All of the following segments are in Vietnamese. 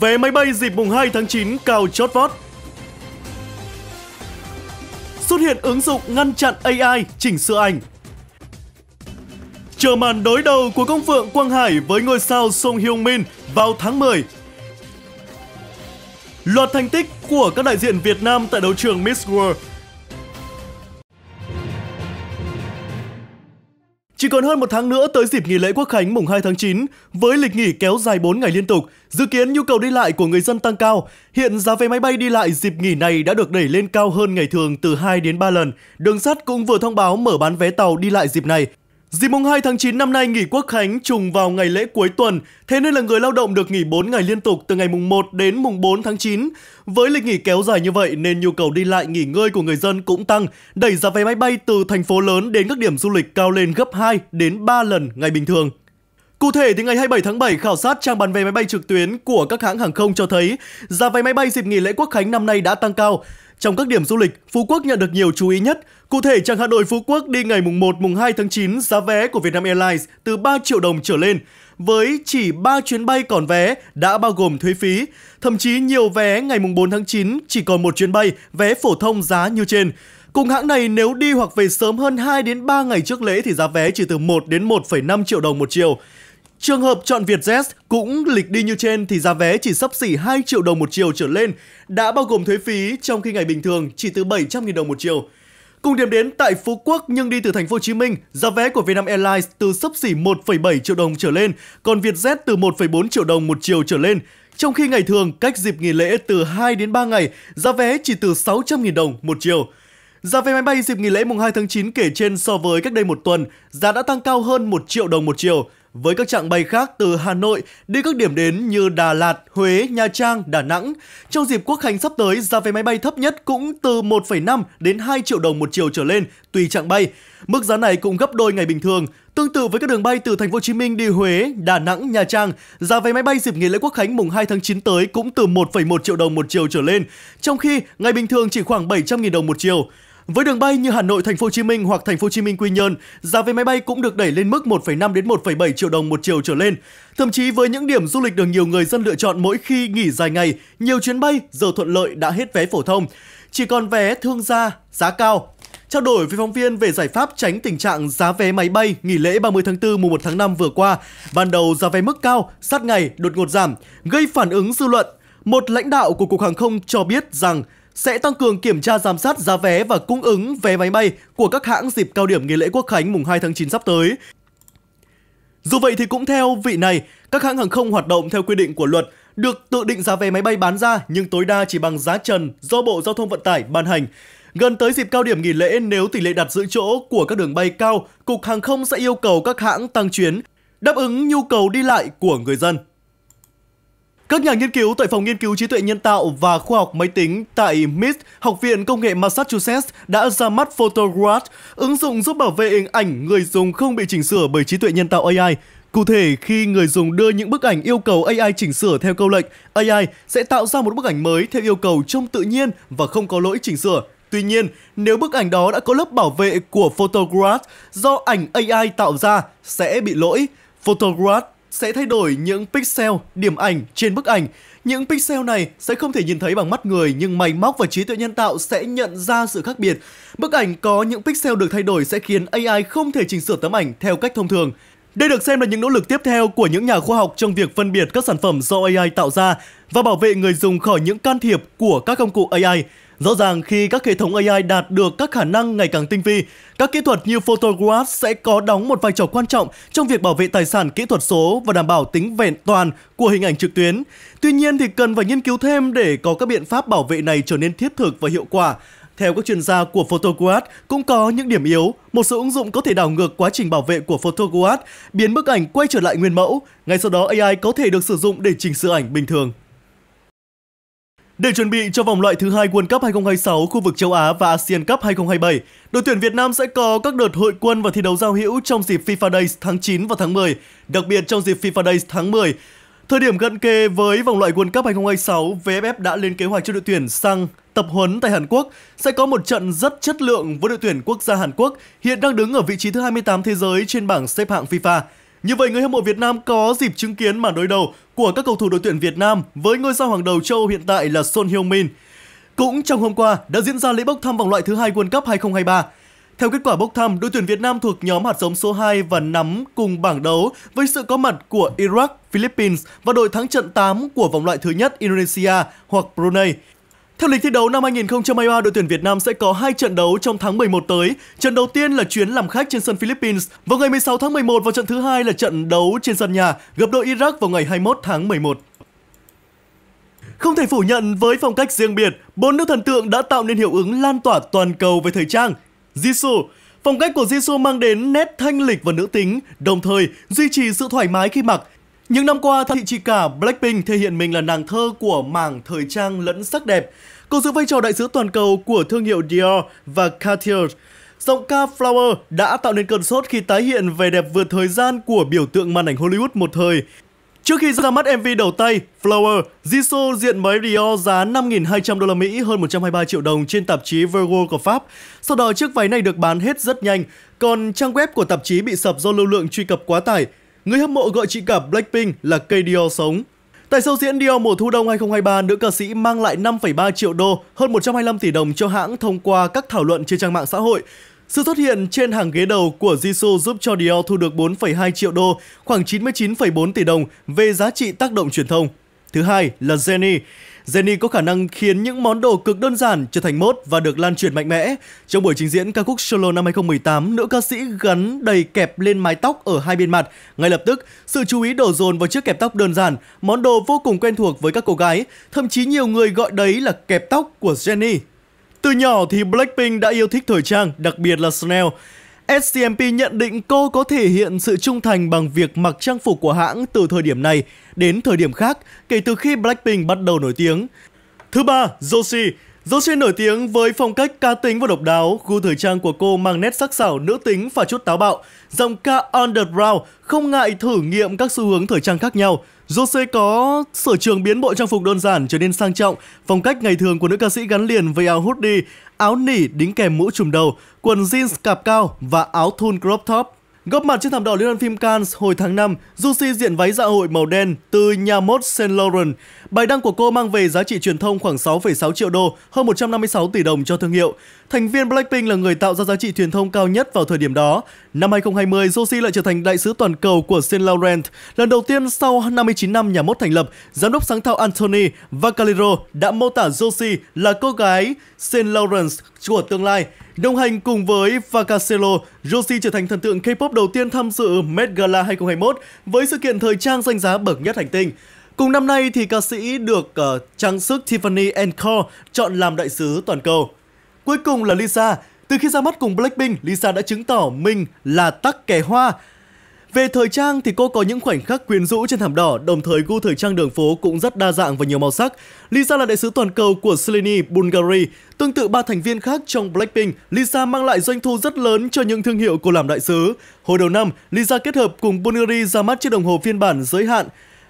Vé máy bay dịp mùng 2 tháng 9 cao chót vót. Xuất hiện ứng dụng ngăn chặn AI chỉnh sửa ảnh. Chờ màn đối đầu của công phượng Quang Hải với ngôi sao Song Hyung Min vào tháng 10. Loạt thành tích của các đại diện Việt Nam tại đấu trường Miss World Chỉ còn hơn một tháng nữa tới dịp nghỉ lễ Quốc khánh mùng 2 tháng 9, với lịch nghỉ kéo dài 4 ngày liên tục, dự kiến nhu cầu đi lại của người dân tăng cao. Hiện giá vé máy bay đi lại dịp nghỉ này đã được đẩy lên cao hơn ngày thường từ 2 đến 3 lần. Đường sắt cũng vừa thông báo mở bán vé tàu đi lại dịp này. Dịp mùng 2 tháng 9 năm nay nghỉ Quốc khánh trùng vào ngày lễ cuối tuần, thế nên là người lao động được nghỉ 4 ngày liên tục từ ngày mùng 1 đến mùng 4 tháng 9. Với lịch nghỉ kéo dài như vậy nên nhu cầu đi lại nghỉ ngơi của người dân cũng tăng, đẩy giá vé máy bay từ thành phố lớn đến các điểm du lịch cao lên gấp 2 đến 3 lần ngày bình thường. Cụ thể thì ngày 27 tháng 7, khảo sát trang bán vé máy bay trực tuyến của các hãng hàng không cho thấy giá vé máy bay dịp nghỉ lễ Quốc khánh năm nay đã tăng cao. Trong các điểm du lịch, Phú Quốc nhận được nhiều chú ý nhất. Cụ thể, chặng Hà Nội Phú Quốc đi ngày mùng 1 mùng 2 tháng 9, giá vé của Vietnam Airlines từ 3 triệu đồng trở lên. Với chỉ 3 chuyến bay còn vé đã bao gồm thuế phí. Thậm chí nhiều vé ngày mùng 4 tháng 9 chỉ còn một chuyến bay, vé phổ thông giá như trên. Cùng hãng này nếu đi hoặc về sớm hơn 2 đến 3 ngày trước lễ thì giá vé chỉ từ 1 đến 1,5 triệu đồng một chiều. Trường hợp chọn Vietjet cũng lịch đi như trên thì giá vé chỉ sấp xỉ 2 triệu đồng một chiều trở lên, đã bao gồm thuế phí trong khi ngày bình thường chỉ từ 700.000 đồng một chiều. Cùng điểm đến tại Phú Quốc nhưng đi từ thành phố Hồ Chí Minh, giá vé của Vietnam Airlines từ sấp xỉ 1,7 triệu đồng trở lên, còn Vietjet từ 1,4 triệu đồng một chiều trở lên. Trong khi ngày thường cách dịp nghỉ lễ từ 2 đến 3 ngày, giá vé chỉ từ 600.000 đồng một chiều. Giá vé máy bay dịp nghỉ lễ mùng 2 tháng 9 kể trên so với cách đây một tuần, giá đã tăng cao hơn 1 triệu đồng một chiều với các trạng bay khác từ Hà Nội đi các điểm đến như Đà Lạt, Huế, Nha Trang, Đà Nẵng. Trong dịp quốc Khánh sắp tới, giá vé máy bay thấp nhất cũng từ 1,5 đến 2 triệu đồng một chiều trở lên tùy trạng bay. Mức giá này cũng gấp đôi ngày bình thường. Tương tự với các đường bay từ thành phố Hồ Chí Minh đi Huế, Đà Nẵng, Nha Trang, giá vé máy bay dịp nghỉ lễ Quốc khánh mùng 2 tháng 9 tới cũng từ 1,1 triệu đồng một chiều trở lên, trong khi ngày bình thường chỉ khoảng 700.000 đồng một chiều. Với đường bay như Hà Nội Thành phố Hồ Chí Minh hoặc Thành phố Hồ Chí Minh Quy Nhơn, giá vé máy bay cũng được đẩy lên mức 1,5 đến 1,7 triệu đồng một chiều trở lên. Thậm chí với những điểm du lịch được nhiều người dân lựa chọn mỗi khi nghỉ dài ngày, nhiều chuyến bay giờ thuận lợi đã hết vé phổ thông, chỉ còn vé thương gia giá cao. Trao đổi với phóng viên về giải pháp tránh tình trạng giá vé máy bay nghỉ lễ 30 tháng 4 mùng 1 tháng 5 vừa qua, ban đầu giá vé mức cao, sát ngày đột ngột giảm, gây phản ứng dư luận. Một lãnh đạo của Cục Hàng không cho biết rằng sẽ tăng cường kiểm tra giám sát giá vé và cung ứng vé máy bay của các hãng dịp cao điểm nghỉ lễ quốc khánh mùng 2 tháng 9 sắp tới. Dù vậy thì cũng theo vị này, các hãng hàng không hoạt động theo quy định của luật được tự định giá vé máy bay bán ra nhưng tối đa chỉ bằng giá trần do Bộ Giao thông Vận tải ban hành. Gần tới dịp cao điểm nghỉ lễ nếu tỷ lệ đặt giữ chỗ của các đường bay cao, Cục Hàng không sẽ yêu cầu các hãng tăng chuyến, đáp ứng nhu cầu đi lại của người dân. Các nhà nghiên cứu tại Phòng Nghiên cứu Trí tuệ Nhân tạo và Khoa học Máy tính tại MIT, Học viện Công nghệ Massachusetts đã ra mắt PhotoGuard, ứng dụng giúp bảo vệ hình ảnh người dùng không bị chỉnh sửa bởi trí tuệ nhân tạo AI. Cụ thể, khi người dùng đưa những bức ảnh yêu cầu AI chỉnh sửa theo câu lệnh, AI sẽ tạo ra một bức ảnh mới theo yêu cầu trông tự nhiên và không có lỗi chỉnh sửa. Tuy nhiên, nếu bức ảnh đó đã có lớp bảo vệ của PhotoGuard do ảnh AI tạo ra sẽ bị lỗi. PhotoGuard sẽ thay đổi những pixel điểm ảnh trên bức ảnh. Những pixel này sẽ không thể nhìn thấy bằng mắt người nhưng máy móc và trí tuệ nhân tạo sẽ nhận ra sự khác biệt. Bức ảnh có những pixel được thay đổi sẽ khiến AI không thể chỉnh sửa tấm ảnh theo cách thông thường. Đây được xem là những nỗ lực tiếp theo của những nhà khoa học trong việc phân biệt các sản phẩm do AI tạo ra và bảo vệ người dùng khỏi những can thiệp của các công cụ AI. Rõ ràng khi các hệ thống AI đạt được các khả năng ngày càng tinh vi, các kỹ thuật như photograph sẽ có đóng một vai trò quan trọng trong việc bảo vệ tài sản kỹ thuật số và đảm bảo tính vẹn toàn của hình ảnh trực tuyến. Tuy nhiên thì cần phải nghiên cứu thêm để có các biện pháp bảo vệ này trở nên thiết thực và hiệu quả. Theo các chuyên gia của PhotoGuard cũng có những điểm yếu. Một số ứng dụng có thể đảo ngược quá trình bảo vệ của PhotoGuard, biến bức ảnh quay trở lại nguyên mẫu. Ngay sau đó AI có thể được sử dụng để chỉnh sửa ảnh bình thường. Để chuẩn bị cho vòng loại thứ hai World Cup 2026 khu vực châu Á và ASEAN Cup 2027, đội tuyển Việt Nam sẽ có các đợt hội quân và thi đấu giao hữu trong dịp FIFA Days tháng 9 và tháng 10, đặc biệt trong dịp FIFA Days tháng 10. Thời điểm gần kề với vòng loại World Cup 2026, VFF đã lên kế hoạch cho đội tuyển sang tập huấn tại Hàn Quốc sẽ có một trận rất chất lượng với đội tuyển quốc gia Hàn Quốc hiện đang đứng ở vị trí thứ 28 thế giới trên bảng xếp hạng FIFA. Như vậy người hâm mộ Việt Nam có dịp chứng kiến màn đối đầu của các cầu thủ đội tuyển Việt Nam với ngôi sao hàng đầu châu Âu hiện tại là Son Heung-min. Cũng trong hôm qua đã diễn ra lễ bốc thăm vòng loại thứ hai World Cup 2023. Theo kết quả bốc thăm, đội tuyển Việt Nam thuộc nhóm hạt giống số 2 và nắm cùng bảng đấu với sự có mặt của Iraq, Philippines và đội thắng trận 8 của vòng loại thứ nhất Indonesia hoặc Brunei. Theo lịch thi đấu năm 2023, đội tuyển Việt Nam sẽ có hai trận đấu trong tháng 11 tới. Trận đầu tiên là chuyến làm khách trên sân Philippines vào ngày 16 tháng 11 và trận thứ hai là trận đấu trên sân nhà gặp đội Iraq vào ngày 21 tháng 11. Không thể phủ nhận với phong cách riêng biệt, bốn nữ thần tượng đã tạo nên hiệu ứng lan tỏa toàn cầu về thời trang. Jisoo, phong cách của Jisoo mang đến nét thanh lịch và nữ tính, đồng thời duy trì sự thoải mái khi mặc, những năm qua, thị chị cả Blackpink thể hiện mình là nàng thơ của mảng thời trang lẫn sắc đẹp. Cô giữ vai trò đại sứ toàn cầu của thương hiệu Dior và Cartier. Giọng ca Flower đã tạo nên cơn sốt khi tái hiện vẻ đẹp vượt thời gian của biểu tượng màn ảnh Hollywood một thời. Trước khi ra mắt MV đầu tay, Flower, Jisoo diện máy Dior giá 5.200 đô la Mỹ hơn 123 triệu đồng trên tạp chí Virgo của Pháp. Sau đó chiếc váy này được bán hết rất nhanh, còn trang web của tạp chí bị sập do lưu lượng truy cập quá tải người hâm mộ gọi chị cả Blackpink là cây Dior sống. Tại show diễn Dior mùa thu đông 2023, nữ ca sĩ mang lại 5,3 triệu đô, hơn 125 tỷ đồng cho hãng thông qua các thảo luận trên trang mạng xã hội. Sự xuất hiện trên hàng ghế đầu của Jisoo giúp cho Dior thu được 4,2 triệu đô, khoảng 99,4 tỷ đồng về giá trị tác động truyền thông. Thứ hai là Jennie. Jenny có khả năng khiến những món đồ cực đơn giản trở thành mốt và được lan truyền mạnh mẽ. Trong buổi trình diễn ca khúc solo năm 2018, nữ ca sĩ gắn đầy kẹp lên mái tóc ở hai bên mặt. Ngay lập tức, sự chú ý đổ dồn vào chiếc kẹp tóc đơn giản, món đồ vô cùng quen thuộc với các cô gái, thậm chí nhiều người gọi đấy là kẹp tóc của Jenny. Từ nhỏ thì Blackpink đã yêu thích thời trang, đặc biệt là Chanel. STMP nhận định cô có thể hiện sự trung thành bằng việc mặc trang phục của hãng từ thời điểm này đến thời điểm khác kể từ khi Blackpink bắt đầu nổi tiếng. Thứ ba, Josie. Josie nổi tiếng với phong cách cá tính và độc đáo, gu thời trang của cô mang nét sắc sảo nữ tính và chút táo bạo. Dòng ca underground không ngại thử nghiệm các xu hướng thời trang khác nhau. Jose có sở trường biến bộ trang phục đơn giản trở nên sang trọng, phong cách ngày thường của nữ ca sĩ gắn liền với áo hoodie, áo nỉ đính kèm mũ trùm đầu, quần jeans cạp cao và áo thun crop top. Góp mặt trên thảm đỏ Liên hoan phim Cannes hồi tháng 5, Juicy diện váy dạ hội màu đen từ nhà mốt Saint Laurent. Bài đăng của cô mang về giá trị truyền thông khoảng 6,6 triệu đô, hơn 156 tỷ đồng cho thương hiệu. Thành viên Blackpink là người tạo ra giá trị truyền thông cao nhất vào thời điểm đó. Năm 2020, Juicy lại trở thành đại sứ toàn cầu của Saint Laurent. Lần đầu tiên sau 59 năm nhà mốt thành lập, giám đốc sáng tạo Anthony Vaccarello đã mô tả Juicy là cô gái Saint Laurent của tương lai. Đồng hành cùng với Vaccarello. Juicy trở thành thần tượng K-pop đầu tiên tham dự Met Gala 2021 với sự kiện thời trang danh giá bậc nhất hành tinh. Cùng năm nay thì ca sĩ được uh, trang sức Tiffany Co chọn làm đại sứ toàn cầu. Cuối cùng là Lisa. Từ khi ra mắt cùng Blackpink, Lisa đã chứng tỏ mình là tắc kẻ hoa về thời trang thì cô có những khoảnh khắc quyến rũ trên thảm đỏ, đồng thời gu thời trang đường phố cũng rất đa dạng và nhiều màu sắc. Lisa là đại sứ toàn cầu của Selene Bulgari. Tương tự ba thành viên khác trong Blackpink, Lisa mang lại doanh thu rất lớn cho những thương hiệu cô làm đại sứ. Hồi đầu năm, Lisa kết hợp cùng Bulgari ra mắt chiếc đồng hồ phiên bản giới hạn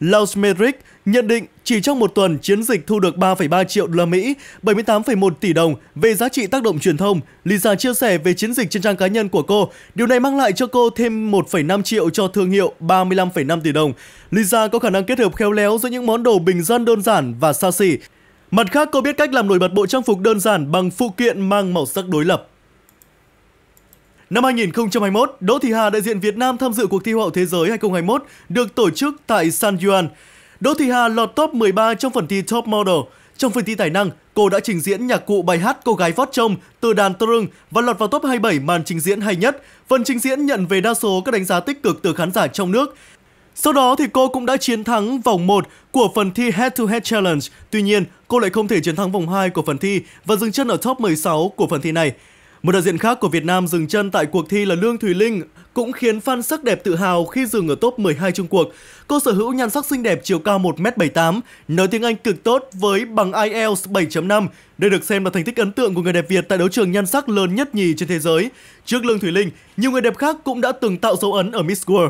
Lausmetric nhận định chỉ trong một tuần chiến dịch thu được 3,3 triệu đô la Mỹ, 78,1 tỷ đồng về giá trị tác động truyền thông. Lisa chia sẻ về chiến dịch trên trang cá nhân của cô, điều này mang lại cho cô thêm 1,5 triệu cho thương hiệu 35,5 tỷ đồng. Lisa có khả năng kết hợp khéo léo giữa những món đồ bình dân đơn giản và xa xỉ. Mặt khác, cô biết cách làm nổi bật bộ trang phục đơn giản bằng phụ kiện mang màu sắc đối lập. Năm 2021, Đỗ Thị Hà đại diện Việt Nam tham dự cuộc thi Hoa hậu Thế giới 2021 được tổ chức tại San Juan. Đỗ Thị Hà lọt top 13 trong phần thi Top Model. Trong phần thi tài năng, cô đã trình diễn nhạc cụ bài hát Cô gái vót trông từ đàn trưng và lọt vào top 27 màn trình diễn hay nhất. Phần trình diễn nhận về đa số các đánh giá tích cực từ khán giả trong nước. Sau đó thì cô cũng đã chiến thắng vòng 1 của phần thi Head to Head Challenge. Tuy nhiên, cô lại không thể chiến thắng vòng 2 của phần thi và dừng chân ở top 16 của phần thi này. Một đại diện khác của Việt Nam dừng chân tại cuộc thi là Lương Thùy Linh, cũng khiến fan sắc đẹp tự hào khi dừng ở top 12 chung cuộc. Cô sở hữu nhan sắc xinh đẹp chiều cao 1m78, nói tiếng Anh cực tốt với bằng IELTS 7.5. Đây được xem là thành tích ấn tượng của người đẹp Việt tại đấu trường nhan sắc lớn nhất nhì trên thế giới. Trước Lương Thủy Linh, nhiều người đẹp khác cũng đã từng tạo dấu ấn ở Miss World.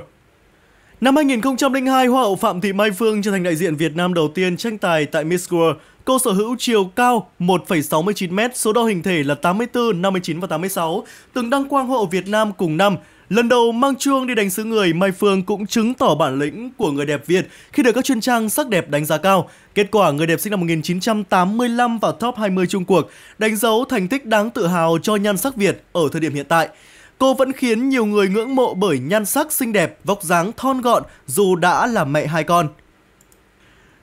Năm 2002, Hoa hậu Phạm Thị Mai Phương trở thành đại diện Việt Nam đầu tiên tranh tài tại Miss World. Cô sở hữu chiều cao 1,69m, số đo hình thể là 84, 59 và 86, từng đăng quang Hoa hậu Việt Nam cùng năm. Lần đầu mang chuông đi đánh xứ người, Mai Phương cũng chứng tỏ bản lĩnh của người đẹp Việt khi được các chuyên trang sắc đẹp đánh giá cao. Kết quả, người đẹp sinh năm 1985 vào top 20 Trung cuộc, đánh dấu thành tích đáng tự hào cho nhan sắc Việt ở thời điểm hiện tại cô vẫn khiến nhiều người ngưỡng mộ bởi nhan sắc xinh đẹp, vóc dáng thon gọn dù đã là mẹ hai con.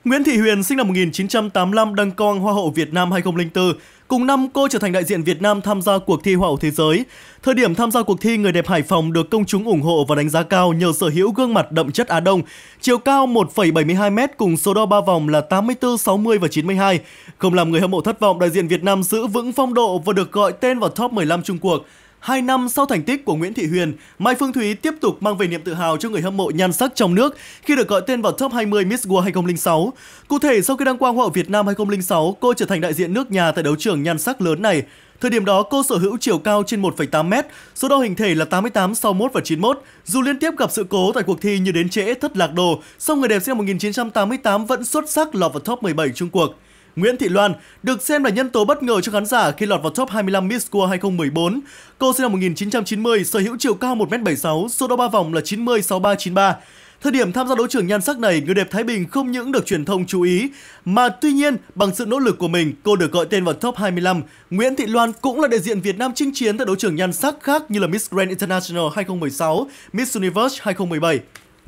Nguyễn Thị Huyền sinh năm 1985 đăng quang Hoa hậu Việt Nam 2004. Cùng năm, cô trở thành đại diện Việt Nam tham gia cuộc thi Hoa hậu Thế giới. Thời điểm tham gia cuộc thi, người đẹp Hải Phòng được công chúng ủng hộ và đánh giá cao nhờ sở hữu gương mặt đậm chất Á Đông. Chiều cao 1,72m cùng số đo 3 vòng là 84, 60 và 92. Không làm người hâm mộ thất vọng, đại diện Việt Nam giữ vững phong độ và được gọi tên vào top 15 Trung cuộc. Hai năm sau thành tích của Nguyễn Thị Huyền, Mai Phương Thúy tiếp tục mang về niềm tự hào cho người hâm mộ nhan sắc trong nước khi được gọi tên vào top 20 Miss World 2006. Cụ thể, sau khi đăng quang Hoa hậu Việt Nam 2006, cô trở thành đại diện nước nhà tại đấu trường nhan sắc lớn này. Thời điểm đó, cô sở hữu chiều cao trên 1,8m, số đo hình thể là 88, 61 và 91. Dù liên tiếp gặp sự cố tại cuộc thi như đến trễ, thất lạc đồ, song người đẹp sinh năm 1988 vẫn xuất sắc lọt vào top 17 chung cuộc. Nguyễn Thị Loan được xem là nhân tố bất ngờ cho khán giả khi lọt vào top 25 Miss World 2014. Cô sinh năm 1990, sở hữu chiều cao 1m76, số đo 3 vòng là 90 63 93. Thời điểm tham gia đấu trường nhan sắc này, người đẹp Thái Bình không những được truyền thông chú ý, mà tuy nhiên bằng sự nỗ lực của mình, cô được gọi tên vào top 25. Nguyễn Thị Loan cũng là đại diện Việt Nam chinh chiến tại đấu trường nhan sắc khác như là Miss Grand International 2016, Miss Universe 2017.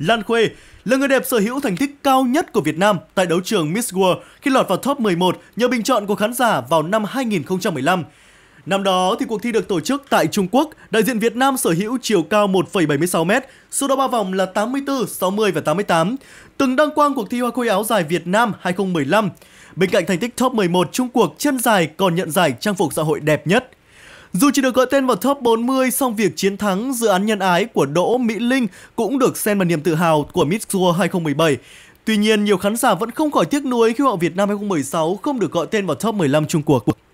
Lan Khuê là người đẹp sở hữu thành tích cao nhất của Việt Nam tại đấu trường Miss World khi lọt vào top 11 nhờ bình chọn của khán giả vào năm 2015. Năm đó thì cuộc thi được tổ chức tại Trung Quốc, đại diện Việt Nam sở hữu chiều cao 1,76m, số đo ba vòng là 84, 60 và 88, từng đăng quang cuộc thi Hoa Khôi Áo Dài Việt Nam 2015. Bên cạnh thành tích top 11 Trung Quốc chân dài còn nhận giải trang phục xã hội đẹp nhất. Dù chỉ được gọi tên vào top 40, song việc chiến thắng dự án nhân ái của Đỗ Mỹ Linh cũng được xem là niềm tự hào của Miss World 2017. Tuy nhiên, nhiều khán giả vẫn không khỏi tiếc nuối khi họ Việt Nam 2016 không được gọi tên vào top 15 Trung Quốc.